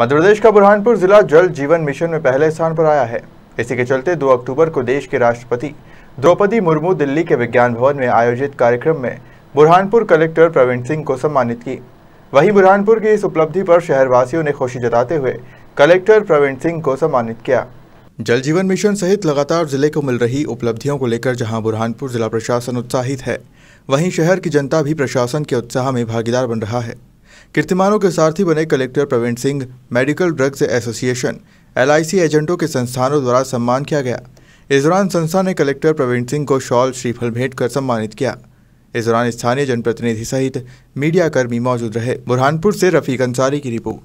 मध्य प्रदेश का बुरहानपुर जिला जल जीवन मिशन में पहले स्थान पर आया है इसी के चलते 2 अक्टूबर को देश के राष्ट्रपति द्रौपदी मुर्मू दिल्ली के विज्ञान भवन में आयोजित कार्यक्रम में बुरहानपुर कलेक्टर प्रवीण सिंह को सम्मानित की वहीं बुरहानपुर की इस उपलब्धि पर शहरवासियों ने खुशी जताते हुए कलेक्टर प्रवीण सिंह को सम्मानित किया जल जीवन मिशन सहित लगातार जिले को मिल रही उपलब्धियों को लेकर जहां बुरहानपुर जिला प्रशासन उत्साहित है वहीं शहर की जनता भी प्रशासन के उत्साह में भागीदार बन रहा है कीर्तिमानों के सारथी बने collector Praveen Singh medical drugs association एल एजेंटों के संस्थानों द्वारा सम्मान किया गया इस दौरान संस्था ने कलेक्टर प्रवीण सिंह को शॉल श्रीफल भेंट कर सम्मानित किया इस दौरान स्थानीय जनप्रतिनिधि सहित मीडियाकर्मी मौजूद रहे बुरहानपुर से रफीक अंसारी की रिपोर्ट